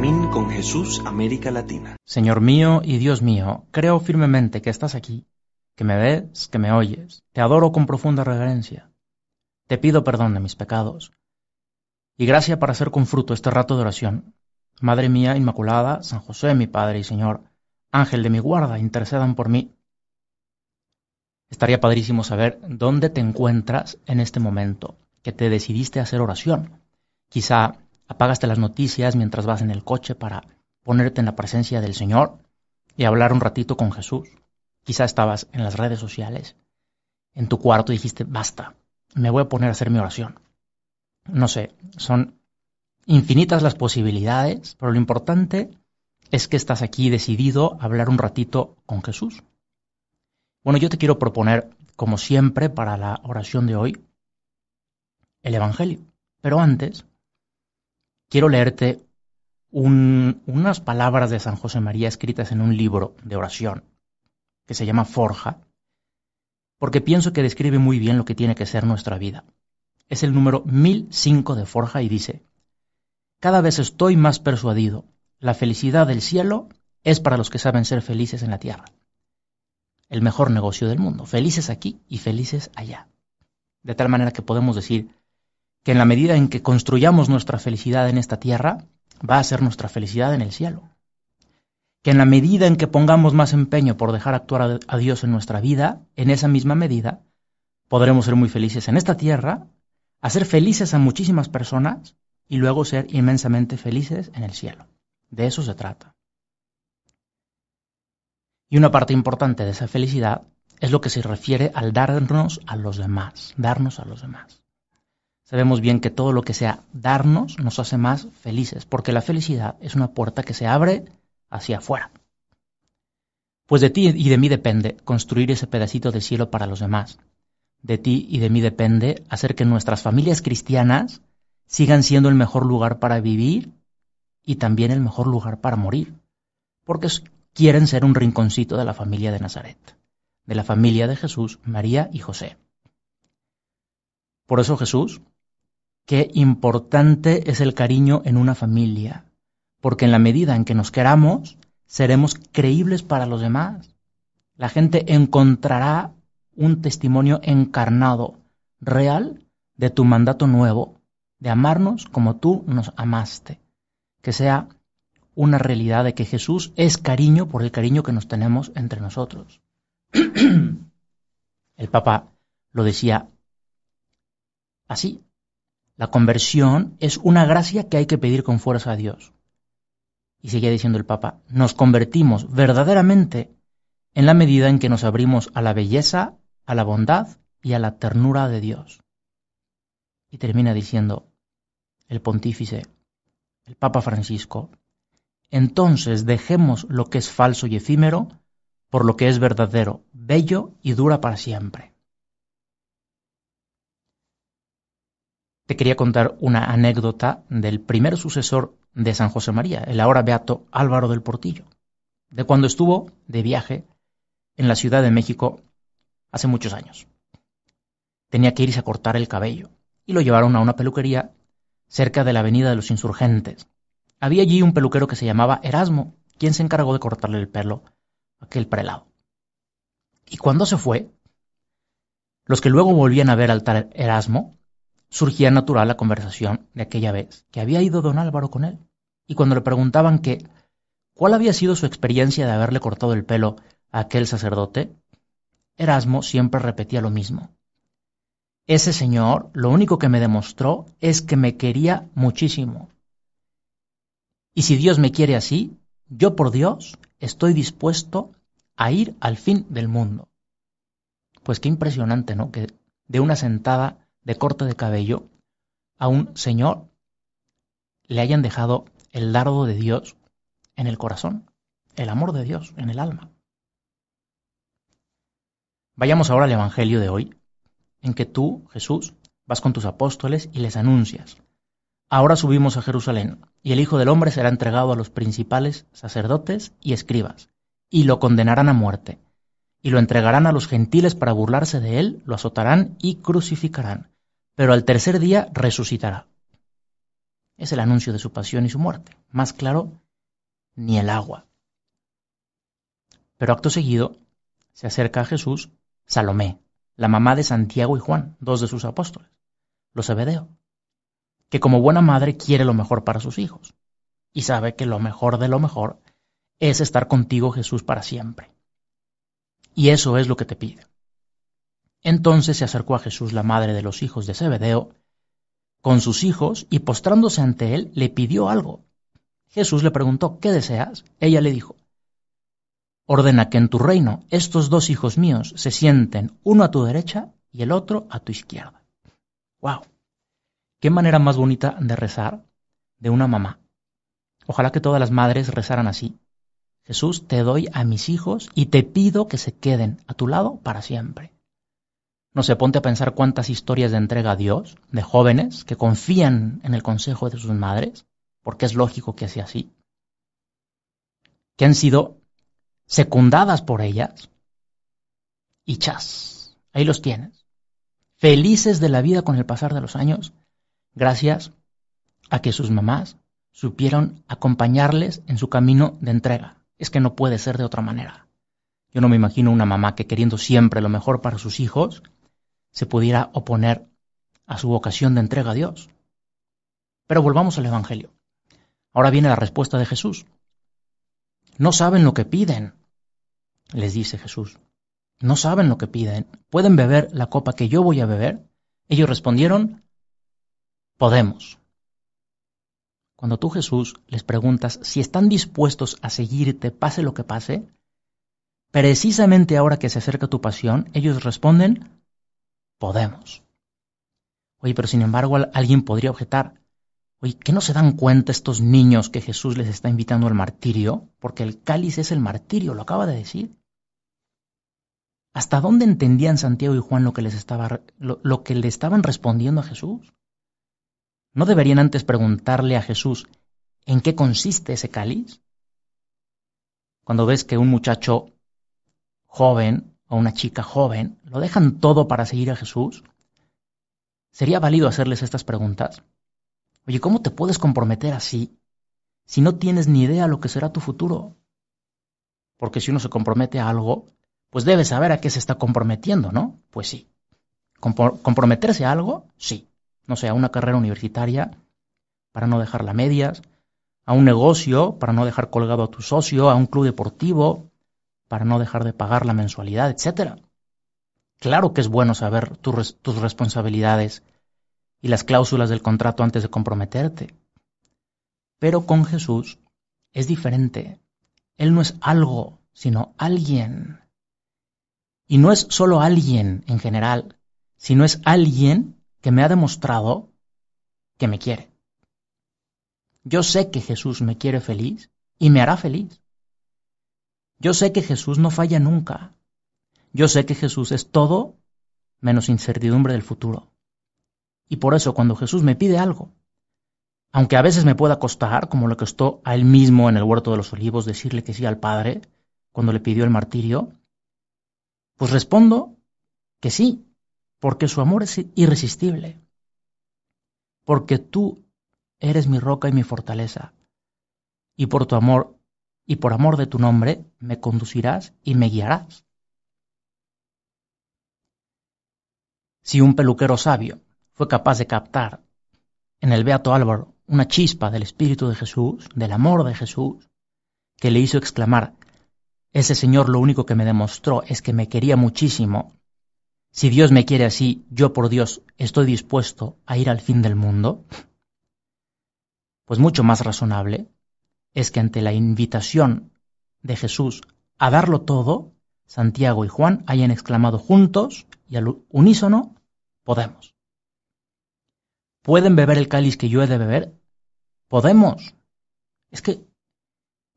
Min con Jesús, América Latina. Señor mío y Dios mío, creo firmemente que estás aquí, que me ves, que me oyes. Te adoro con profunda reverencia. Te pido perdón de mis pecados. Y gracia para hacer con fruto este rato de oración. Madre mía Inmaculada, San José, mi Padre y Señor, Ángel de mi guarda, intercedan por mí. Estaría padrísimo saber dónde te encuentras en este momento que te decidiste a hacer oración. Quizá apagaste las noticias mientras vas en el coche para ponerte en la presencia del Señor y hablar un ratito con Jesús. Quizá estabas en las redes sociales, en tu cuarto y dijiste, basta, me voy a poner a hacer mi oración. No sé, son infinitas las posibilidades, pero lo importante es que estás aquí decidido a hablar un ratito con Jesús. Bueno, yo te quiero proponer, como siempre, para la oración de hoy, el Evangelio. Pero antes, quiero leerte unas palabras de San José María escritas en un libro de oración que se llama Forja, porque pienso que describe muy bien lo que tiene que ser nuestra vida. Es el número 1005 de Forja y dice, Cada vez estoy más persuadido, la felicidad del cielo es para los que saben ser felices en la tierra. El mejor negocio del mundo, felices aquí y felices allá. De tal manera que podemos decir que en la medida en que construyamos nuestra felicidad en esta tierra, va a ser nuestra felicidad en el cielo. Que en la medida en que pongamos más empeño por dejar actuar a Dios en nuestra vida, en esa misma medida, podremos ser muy felices en esta tierra, hacer felices a muchísimas personas y luego ser inmensamente felices en el cielo. De eso se trata. Y una parte importante de esa felicidad es lo que se refiere al darnos a los demás, darnos a los demás. Sabemos bien que todo lo que sea darnos nos hace más felices, porque la felicidad es una puerta que se abre hacia afuera. Pues de ti y de mí depende construir ese pedacito de cielo para los demás. De ti y de mí depende hacer que nuestras familias cristianas sigan siendo el mejor lugar para vivir y también el mejor lugar para morir, porque quieren ser un rinconcito de la familia de Nazaret, de la familia de Jesús, María y José. Por eso Jesús qué importante es el cariño en una familia, porque en la medida en que nos queramos, seremos creíbles para los demás. La gente encontrará un testimonio encarnado, real, de tu mandato nuevo, de amarnos como tú nos amaste. Que sea una realidad de que Jesús es cariño por el cariño que nos tenemos entre nosotros. el Papa lo decía así, la conversión es una gracia que hay que pedir con fuerza a Dios. Y seguía diciendo el Papa, nos convertimos verdaderamente en la medida en que nos abrimos a la belleza, a la bondad y a la ternura de Dios. Y termina diciendo el pontífice, el Papa Francisco, entonces dejemos lo que es falso y efímero por lo que es verdadero, bello y dura para siempre. te quería contar una anécdota del primer sucesor de San José María, el ahora beato Álvaro del Portillo, de cuando estuvo de viaje en la Ciudad de México hace muchos años. Tenía que irse a cortar el cabello y lo llevaron a una peluquería cerca de la Avenida de los Insurgentes. Había allí un peluquero que se llamaba Erasmo, quien se encargó de cortarle el pelo a aquel prelado. Y cuando se fue, los que luego volvían a ver al tal Erasmo surgía natural la conversación de aquella vez que había ido don Álvaro con él, y cuando le preguntaban que cuál había sido su experiencia de haberle cortado el pelo a aquel sacerdote, Erasmo siempre repetía lo mismo. Ese señor lo único que me demostró es que me quería muchísimo. Y si Dios me quiere así, yo por Dios estoy dispuesto a ir al fin del mundo. Pues qué impresionante, ¿no? Que de una sentada de corte de cabello a un señor le hayan dejado el dardo de Dios en el corazón, el amor de Dios en el alma. Vayamos ahora al Evangelio de hoy, en que tú, Jesús, vas con tus apóstoles y les anuncias. Ahora subimos a Jerusalén, y el Hijo del Hombre será entregado a los principales sacerdotes y escribas, y lo condenarán a muerte y lo entregarán a los gentiles para burlarse de él, lo azotarán y crucificarán, pero al tercer día resucitará. Es el anuncio de su pasión y su muerte, más claro, ni el agua. Pero acto seguido, se acerca a Jesús Salomé, la mamá de Santiago y Juan, dos de sus apóstoles, los Zebedeo, que como buena madre quiere lo mejor para sus hijos y sabe que lo mejor de lo mejor es estar contigo Jesús para siempre y eso es lo que te pide. Entonces se acercó a Jesús la madre de los hijos de Zebedeo, con sus hijos, y postrándose ante él, le pidió algo. Jesús le preguntó, ¿qué deseas? Ella le dijo, Ordena que en tu reino estos dos hijos míos se sienten uno a tu derecha y el otro a tu izquierda. ¡Wow! ¿Qué manera más bonita de rezar de una mamá? Ojalá que todas las madres rezaran así. Jesús, te doy a mis hijos y te pido que se queden a tu lado para siempre. No se ponte a pensar cuántas historias de entrega a Dios, de jóvenes que confían en el consejo de sus madres, porque es lógico que sea así, que han sido secundadas por ellas, y chas, ahí los tienes, felices de la vida con el pasar de los años, gracias a que sus mamás supieron acompañarles en su camino de entrega. Es que no puede ser de otra manera. Yo no me imagino una mamá que queriendo siempre lo mejor para sus hijos, se pudiera oponer a su vocación de entrega a Dios. Pero volvamos al Evangelio. Ahora viene la respuesta de Jesús. No saben lo que piden, les dice Jesús. No saben lo que piden. ¿Pueden beber la copa que yo voy a beber? Ellos respondieron, podemos. Cuando tú Jesús les preguntas si están dispuestos a seguirte pase lo que pase, precisamente ahora que se acerca tu pasión, ellos responden, podemos. Oye, pero sin embargo alguien podría objetar, oye, ¿qué no se dan cuenta estos niños que Jesús les está invitando al martirio? Porque el cáliz es el martirio, lo acaba de decir. ¿Hasta dónde entendían Santiago y Juan lo que, les estaba, que le estaban respondiendo a Jesús? ¿No deberían antes preguntarle a Jesús en qué consiste ese cáliz? Cuando ves que un muchacho joven o una chica joven lo dejan todo para seguir a Jesús, ¿sería válido hacerles estas preguntas? Oye, ¿cómo te puedes comprometer así si no tienes ni idea lo que será tu futuro? Porque si uno se compromete a algo, pues debe saber a qué se está comprometiendo, ¿no? Pues sí. ¿Comprometerse a algo? Sí no sé, a una carrera universitaria para no dejar la medias, a un negocio para no dejar colgado a tu socio, a un club deportivo para no dejar de pagar la mensualidad, etc. Claro que es bueno saber tus responsabilidades y las cláusulas del contrato antes de comprometerte. Pero con Jesús es diferente. Él no es algo, sino alguien. Y no es solo alguien en general, sino es alguien que me ha demostrado que me quiere. Yo sé que Jesús me quiere feliz y me hará feliz. Yo sé que Jesús no falla nunca. Yo sé que Jesús es todo menos incertidumbre del futuro. Y por eso cuando Jesús me pide algo, aunque a veces me pueda costar, como que costó a él mismo en el huerto de los olivos decirle que sí al Padre cuando le pidió el martirio, pues respondo que sí, porque su amor es irresistible, porque tú eres mi roca y mi fortaleza, y por tu amor y por amor de tu nombre me conducirás y me guiarás. Si un peluquero sabio fue capaz de captar en el Beato Álvaro una chispa del Espíritu de Jesús, del amor de Jesús, que le hizo exclamar, ese Señor lo único que me demostró es que me quería muchísimo si Dios me quiere así, yo por Dios estoy dispuesto a ir al fin del mundo. Pues mucho más razonable es que ante la invitación de Jesús a darlo todo, Santiago y Juan hayan exclamado juntos y al unísono, podemos. ¿Pueden beber el cáliz que yo he de beber? Podemos. Es que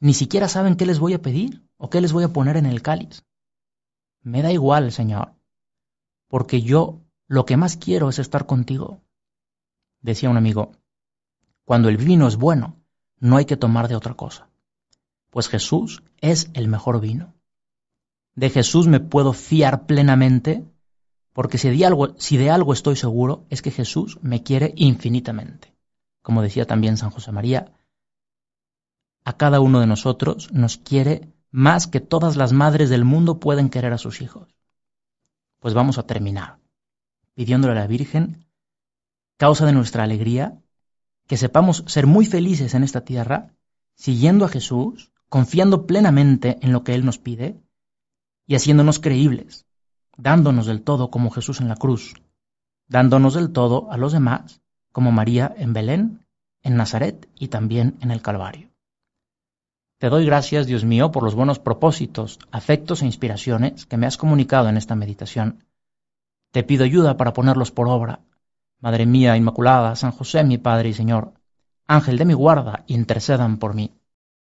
ni siquiera saben qué les voy a pedir o qué les voy a poner en el cáliz. Me da igual, Señor porque yo lo que más quiero es estar contigo. Decía un amigo, cuando el vino es bueno, no hay que tomar de otra cosa, pues Jesús es el mejor vino. De Jesús me puedo fiar plenamente, porque si de algo, si de algo estoy seguro es que Jesús me quiere infinitamente. Como decía también San José María, a cada uno de nosotros nos quiere más que todas las madres del mundo pueden querer a sus hijos pues vamos a terminar pidiéndole a la Virgen, causa de nuestra alegría, que sepamos ser muy felices en esta tierra, siguiendo a Jesús, confiando plenamente en lo que Él nos pide y haciéndonos creíbles, dándonos del todo como Jesús en la cruz, dándonos del todo a los demás como María en Belén, en Nazaret y también en el Calvario. Te doy gracias, Dios mío, por los buenos propósitos, afectos e inspiraciones que me has comunicado en esta meditación. Te pido ayuda para ponerlos por obra. Madre mía Inmaculada, San José, mi Padre y Señor, Ángel de mi guarda, intercedan por mí.